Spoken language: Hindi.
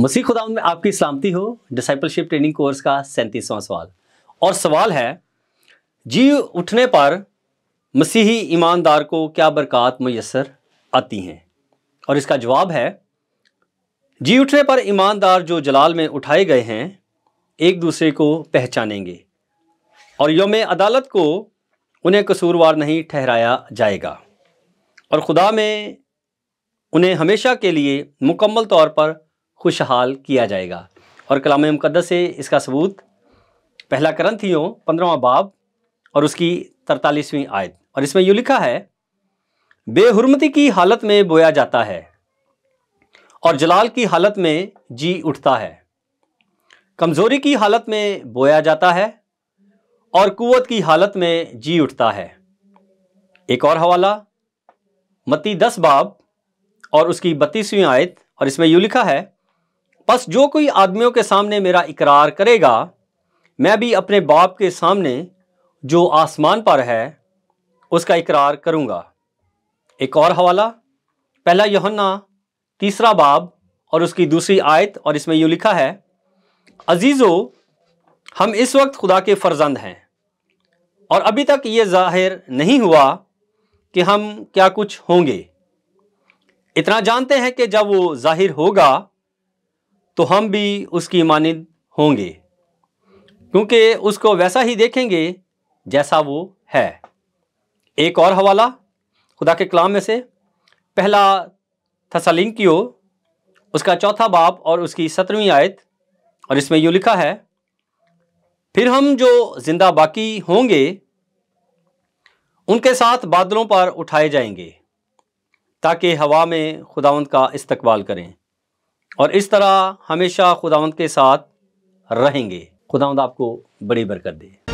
मसीह खुदा में आपकी सलामती हो डिसाइपलशिप ट्रेनिंग कोर्स का सैंतीसवां सवाल और सवाल है जी उठने पर मसीही ईमानदार को क्या बरक़ात मैसर आती हैं और इसका जवाब है जी उठने पर ईमानदार जो जलाल में उठाए गए हैं एक दूसरे को पहचानेंगे और योम अदालत को उन्हें कसूरवार नहीं ठहराया जाएगा और खुदा में उन्हें हमेशा के लिए मुकम्मल तौर पर खुशहाल किया जाएगा और कलाम मुकदस से इसका सबूत पहला हो पंद्रवा बाब और उसकी तरतालीसवीं आयत और इसमें यूँ लिखा है बेहरमती की हालत में बोया जाता है और जलाल की हालत में जी उठता है कमज़ोरी की हालत में बोया जाता है और कुत की हालत में जी उठता है एक और हवाला मती दस बाब और उसकी बत्तीसवीं आयत और इसमें यूँ लिखा है बस जो कोई आदमियों के सामने मेरा इकरार करेगा मैं भी अपने बाप के सामने जो आसमान पर है उसका इकरार करूँगा एक और हवाला पहला योहन्ना तीसरा बाब और उसकी दूसरी आयत और इसमें यूँ लिखा है अजीज़ो हम इस वक्त खुदा के फर्जंद हैं और अभी तक ये जाहिर नहीं हुआ कि हम क्या कुछ होंगे इतना जानते हैं कि जब वो जाहिर होगा तो हम भी उसकी मानद होंगे क्योंकि उसको वैसा ही देखेंगे जैसा वो है एक और हवाला खुदा के कलाम में से पहला थसलिंकियो उसका चौथा बाप और उसकी सत्रहवीं आयत और इसमें यूँ लिखा है फिर हम जो जिंदा बाकी होंगे उनके साथ बादलों पर उठाए जाएंगे ताकि हवा में खुदावंत का इस्तकबाल करें और इस तरह हमेशा खुदावंद के साथ रहेंगे खुदावंद आपको बड़ी बरकत दे